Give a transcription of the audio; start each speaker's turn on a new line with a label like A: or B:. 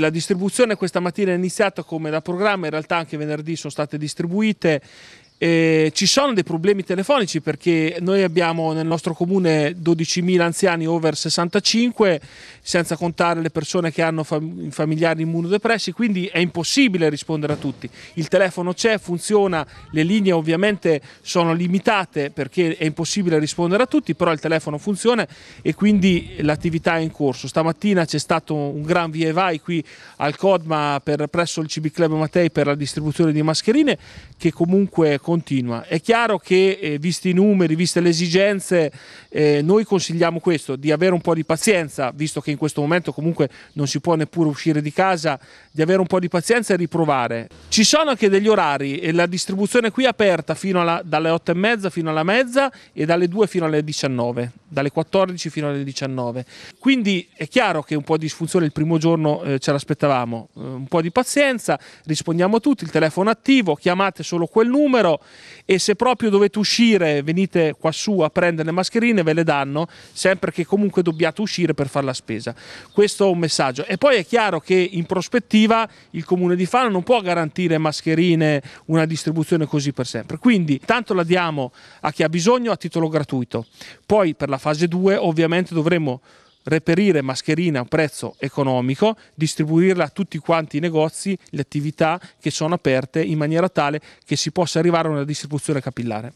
A: La distribuzione questa mattina è iniziata come da programma, in realtà anche venerdì sono state distribuite eh, ci sono dei problemi telefonici perché noi abbiamo nel nostro comune 12.000 anziani over 65, senza contare le persone che hanno fam familiari immunodepressi, quindi è impossibile rispondere a tutti. Il telefono c'è, funziona, le linee ovviamente sono limitate perché è impossibile rispondere a tutti, però il telefono funziona e quindi l'attività è in corso. Stamattina c'è stato un gran via e vai qui al Codma per, presso il CB Club Matei per la distribuzione di mascherine che comunque continua. È chiaro che, eh, visti i numeri, viste le esigenze, eh, noi consigliamo questo, di avere un po' di pazienza, visto che in questo momento comunque non si può neppure uscire di casa, di avere un po' di pazienza e riprovare. Ci sono anche degli orari e la distribuzione qui è aperta alla, dalle 8 e mezza fino alla mezza e dalle 2 fino alle 19 dalle 14 fino alle 19. Quindi è chiaro che un po' di disfunzione il primo giorno eh, ce l'aspettavamo, eh, un po' di pazienza, rispondiamo a tutti, il telefono attivo, chiamate solo quel numero e se proprio dovete uscire venite quassù a prendere le mascherine, ve le danno, sempre che comunque dobbiate uscire per fare la spesa. Questo è un messaggio. E poi è chiaro che in prospettiva il comune di Fano non può garantire mascherine, una distribuzione così per sempre. Quindi tanto la diamo a chi ha bisogno a titolo gratuito. Poi per la fase 2 ovviamente dovremo reperire mascherine a un prezzo economico, distribuirla a tutti quanti i negozi, le attività che sono aperte in maniera tale che si possa arrivare a una distribuzione capillare.